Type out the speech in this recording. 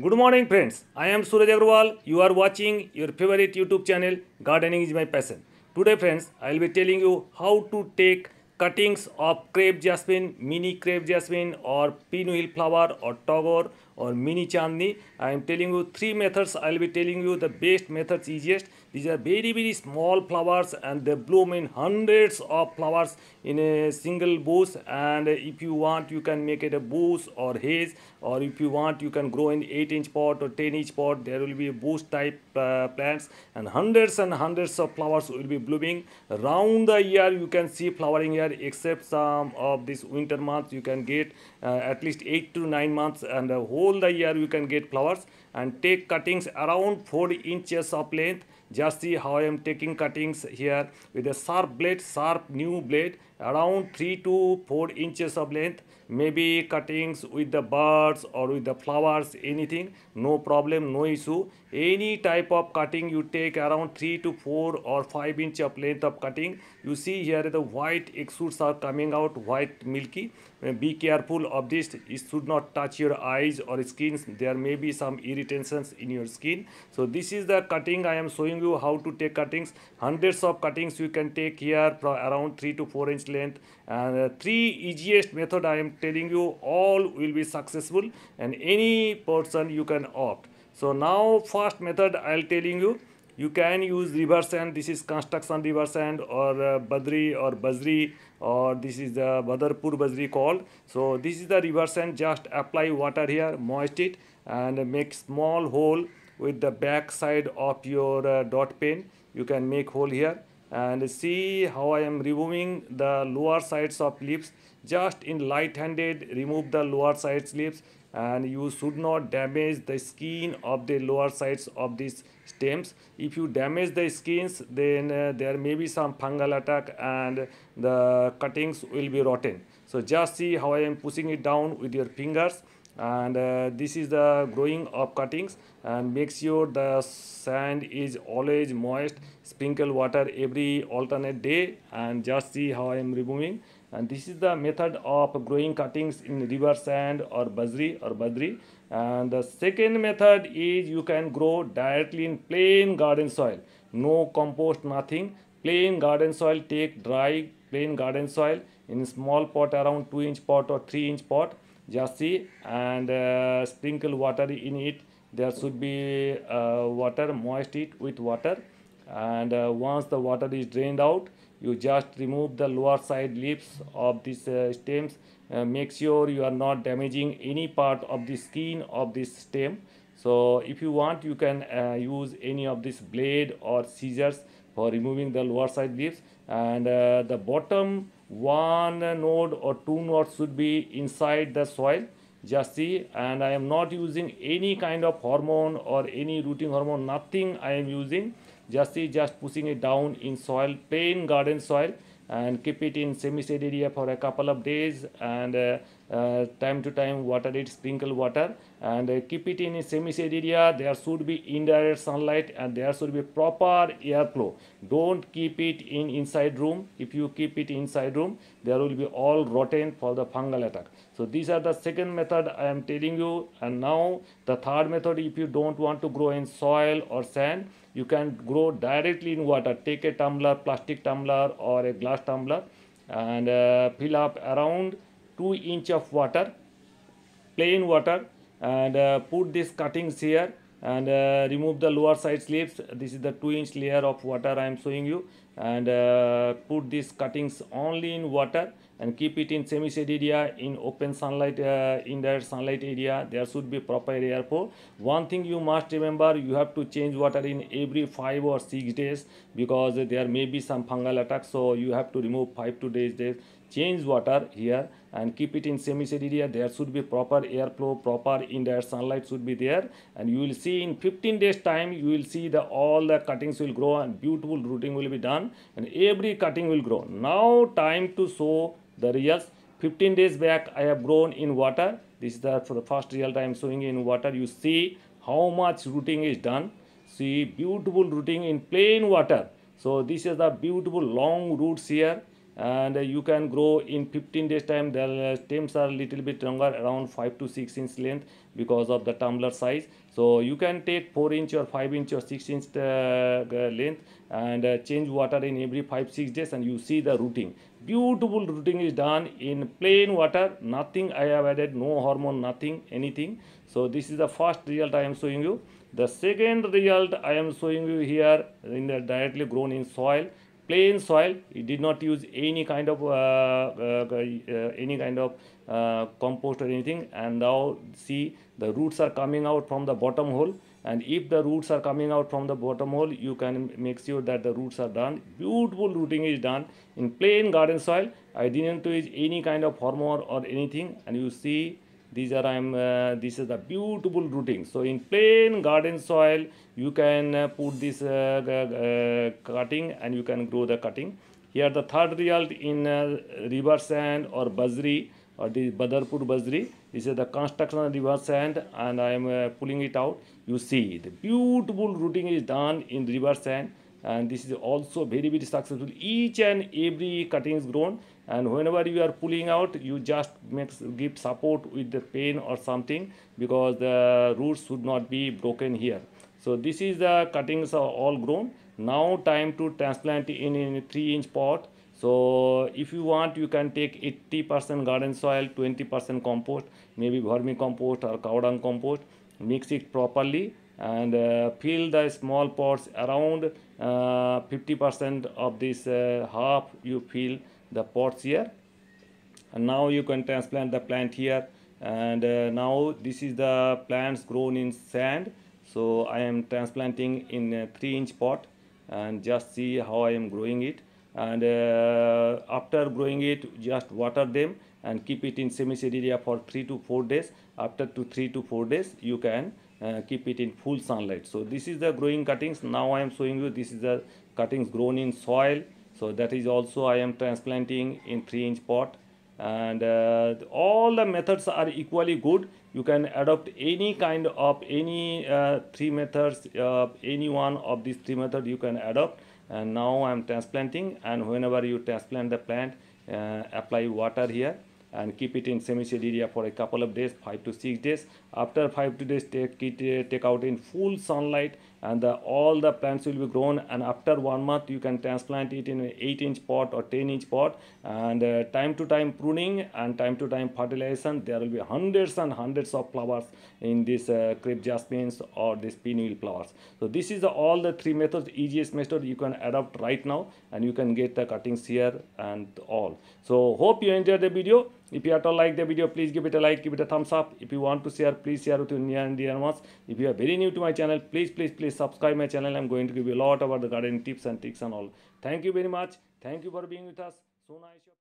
Good morning friends, I am Suraj Agarwal. You are watching your favorite YouTube channel Gardening is my passion. Today friends, I will be telling you how to take cuttings of crepe jasmine, mini crepe jasmine or pinwheel flower or togor or mini chandni i am telling you three methods i'll be telling you the best methods easiest these are very very small flowers and they bloom in hundreds of flowers in a single bush and if you want you can make it a bush or haze. or if you want you can grow in 8 inch pot or 10 inch pot there will be bush type uh, plants and hundreds and hundreds of flowers will be blooming round the year you can see flowering here except some of this winter months you can get uh, at least 8 to 9 months and the whole all the year you can get flowers and take cuttings around 4 inches of length just see how I am taking cuttings here with a sharp blade sharp new blade around 3 to 4 inches of length maybe cuttings with the birds or with the flowers anything no problem no issue any type of cutting you take around 3 to 4 or 5 inch of length of cutting you see here the white exudes are coming out white milky uh, be careful of this it should not touch your eyes or skin. there may be some irritations in your skin so this is the cutting i am showing you how to take cuttings hundreds of cuttings you can take here around 3 to 4 inch length and uh, three easiest method i am telling you all will be successful and any person you can opt. So now first method I'll telling you you can use reverse end this is construction reverse end or uh, badri or basri or this is the badarpur basri called so this is the reverse end just apply water here moist it and make small hole with the back side of your uh, dot pen you can make hole here and see how I am removing the lower sides of lips just in light handed remove the lower sides lips and you should not damage the skin of the lower sides of these stems if you damage the skins then uh, there may be some fungal attack and the cuttings will be rotten so just see how I am pushing it down with your fingers and uh, this is the growing of cuttings and make sure the sand is always moist sprinkle water every alternate day and just see how i am removing and this is the method of growing cuttings in river sand or basri or badri and the second method is you can grow directly in plain garden soil no compost nothing plain garden soil take dry plain garden soil in small pot around 2 inch pot or 3 inch pot see and uh, sprinkle water in it there should be uh, water moist it with water and uh, once the water is drained out you just remove the lower side leaves of these uh, stems uh, make sure you are not damaging any part of the skin of this stem so if you want you can uh, use any of this blade or scissors for removing the lower side leaves and the bottom one node or two nodes should be inside the soil just see and i am not using any kind of hormone or any rooting hormone nothing i am using just see just pushing it down in soil plain garden soil and keep it in semi shaded area for a couple of days and uh, uh, time to time water it sprinkle water and uh, keep it in a semi shaded area there should be indirect sunlight and there should be proper airflow don't keep it in inside room if you keep it inside room there will be all rotten for the fungal attack so these are the second method i am telling you and now the third method if you don't want to grow in soil or sand you can grow directly in water. Take a tumbler, plastic tumbler or a glass tumbler and uh, fill up around 2 inch of water, plain water and uh, put these cuttings here and uh, remove the lower side slips. This is the 2 inch layer of water I am showing you and uh, put these cuttings only in water and keep it in semi-shade area in open sunlight uh, in the sunlight area there should be proper air one thing you must remember you have to change water in every five or six days because there may be some fungal attack so you have to remove five to days days change water here and keep it in semi-shade area there should be proper airflow proper indirect sunlight should be there and you will see in 15 days time you will see the all the cuttings will grow and beautiful rooting will be done and every cutting will grow. Now time to sow the reals. 15 days back I have grown in water. This is the, for the first real time sowing in water. You see how much rooting is done. See beautiful rooting in plain water. So this is the beautiful long roots here and you can grow in 15 days time the stems are little bit longer around 5 to 6 inch length because of the tumbler size so you can take 4 inch or 5 inch or 6 inch uh, length and uh, change water in every 5 6 days and you see the rooting beautiful rooting is done in plain water nothing i have added no hormone nothing anything so this is the first result i am showing you the second result i am showing you here in the directly grown in soil plain soil it did not use any kind of uh, uh, uh, any kind of compost or anything and now see the roots are coming out from the bottom hole and if the roots are coming out from the bottom hole you can make sure that the roots are done beautiful rooting is done in plain garden soil i didn't use any kind of hormone or anything and you see these are i am uh, this is the beautiful rooting so in plain garden soil you can uh, put this uh, uh cutting and you can grow the cutting here the third result in uh, river sand or basri or the badarpur basri this is the construction of river sand and i am uh, pulling it out you see the beautiful rooting is done in river sand and this is also very very successful each and every cutting is grown and whenever you are pulling out you just make give support with the pain or something because the roots should not be broken here so this is the cuttings are all grown now time to transplant in a 3 inch pot so if you want you can take 80% garden soil 20% compost maybe vermicompost or cow dung compost mix it properly and fill uh, the small pots around 50% uh, of this uh, half you fill the pots here and now you can transplant the plant here and uh, now this is the plants grown in sand so I am transplanting in a 3 inch pot and just see how I am growing it and uh, after growing it just water them and keep it in semi shade area for 3 to 4 days after to 3 to 4 days you can uh, keep it in full sunlight. So this is the growing cuttings. Now I am showing you this is the cuttings grown in soil. So that is also I am transplanting in 3 inch pot and uh, all the methods are equally good you can adopt any kind of any uh, three methods uh, any one of these three methods you can adopt and now i'm transplanting and whenever you transplant the plant uh, apply water here and keep it in semi-shade area for a couple of days 5 to 6 days after 5 to days take it uh, take out in full sunlight and the, all the plants will be grown and after one month you can transplant it in an 8 inch pot or 10 inch pot and uh, time to time pruning and time to time fertilization there will be hundreds and hundreds of flowers in this uh, crepe jasmines or this pinwheel flowers so this is the, all the three methods easiest method you can adopt right now and you can get the cuttings here and all so hope you enjoyed the video if you at all like the video, please give it a like, give it a thumbs up. If you want to share, please share with your near and dear ones. If you are very new to my channel, please, please, please subscribe my channel. I'm going to give you a lot about the gardening tips and tricks and all. Thank you very much. Thank you for being with us. So nice.